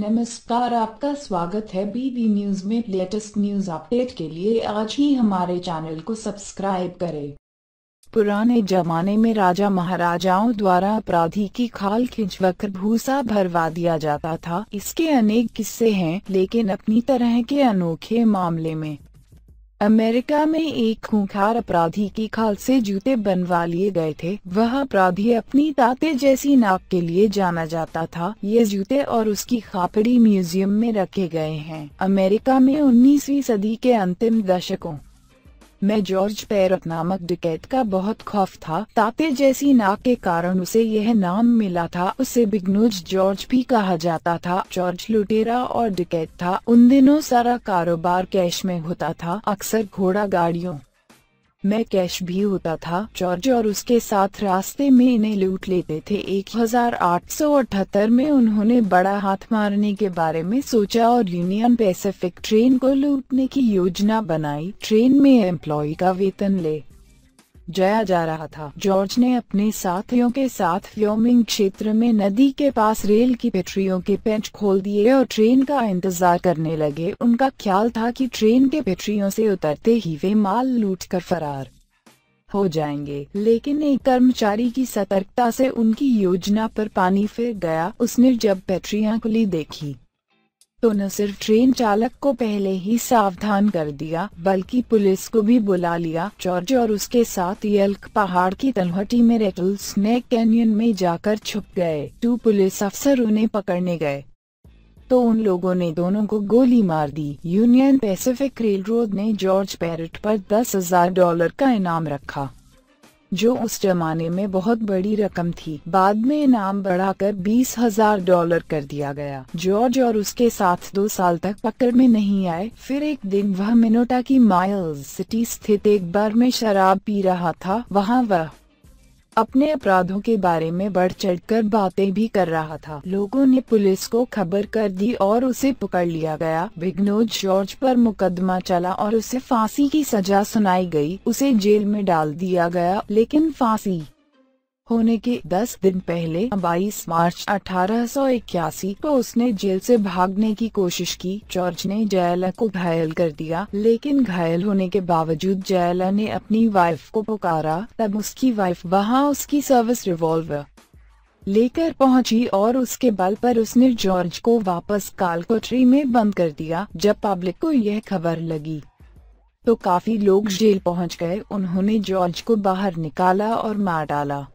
नमस्कार आपका स्वागत है बीबी न्यूज में लेटेस्ट न्यूज अपडेट के लिए आज ही हमारे चैनल को सब्सक्राइब करें पुराने जमाने में राजा महाराजाओं द्वारा अपराधी की खाल खिंचवकर भूसा भरवा दिया जाता था इसके अनेक किस्से हैं लेकिन अपनी तरह के अनोखे मामले में अमेरिका में एक खूंखार अपराधी की खाल से जूते बनवा लिए गए थे वह अपराधी अपनी ताते जैसी नाक के लिए जाना जाता था ये जूते और उसकी खापड़ी म्यूजियम में रखे गए हैं अमेरिका में 19वीं सदी के अंतिम दशकों मैं जॉर्ज पैरट नामक डिकैत का बहुत खौफ था ताते जैसी नाक के कारण उसे यह नाम मिला था उसे बिगनूज जॉर्ज भी कहा जाता था जॉर्ज लुटेरा और डिकैत था उन दिनों सारा कारोबार कैश में होता था अक्सर घोड़ा गाड़ियों मैं कैश भी होता था जॉर्ज और उसके साथ रास्ते में इन्हें लूट लेते थे 1878 में उन्होंने बड़ा हाथ मारने के बारे में सोचा और यूनियन पैसिफिक ट्रेन को लूटने की योजना बनाई ट्रेन में एम्प्लॉय का वेतन ले जाया जा रहा था जॉर्ज ने अपने साथियों के साथ व्योमिंग क्षेत्र में नदी के पास रेल की पटरियों के पेंच खोल दिए और ट्रेन का इंतजार करने लगे उनका ख्याल था कि ट्रेन के पटरियों से उतरते ही वे माल लूट कर फरार हो जाएंगे लेकिन एक कर्मचारी की सतर्कता से उनकी योजना पर पानी फिर गया उसने जब पटरियां खुली देखी तो न सिर्फ ट्रेन चालक को पहले ही सावधान कर दिया बल्कि पुलिस को भी बुला लिया जॉर्ज और उसके साथ यल्क पहाड़ की तलहटी में रेटल स्नेक कैनियन में जाकर छुप गए टू पुलिस अफसर उन्हें पकड़ने गए तो उन लोगों ने दोनों को गोली मार दी यूनियन पैसिफिक रेल रोड ने जॉर्ज पैरट पर दस हजार डॉलर का इनाम रखा जो उस जमाने में बहुत बड़ी रकम थी बाद में इनाम बढ़ाकर बीस हजार डॉलर कर दिया गया जॉर्ज और उसके साथ दो साल तक पकड़ में नहीं आए फिर एक दिन वह मिनोटा की माइल्स सिटी स्थित एक बार में शराब पी रहा था वहाँ वह अपने अपराधों के बारे में बढ़ चढ़कर बातें भी कर रहा था लोगों ने पुलिस को खबर कर दी और उसे पकड़ लिया गया बिग्नोज जॉर्ज पर मुकदमा चला और उसे फांसी की सजा सुनाई गई उसे जेल में डाल दिया गया लेकिन फांसी होने के 10 दिन पहले 22 मार्च अठारह को उसने जेल से भागने की कोशिश की जॉर्ज ने जयला को घायल कर दिया लेकिन घायल होने के बावजूद जयला ने अपनी वाइफ को पुकारा तब उसकी वाइफ वहां उसकी सर्विस रिवॉल्वर लेकर पहुंची और उसके बल पर उसने जॉर्ज को वापस कालकोठरी में बंद कर दिया जब पब्लिक को यह खबर लगी तो काफी लोग जेल पहुंच गए उन्होंने जॉर्ज को बाहर निकाला और मार डाला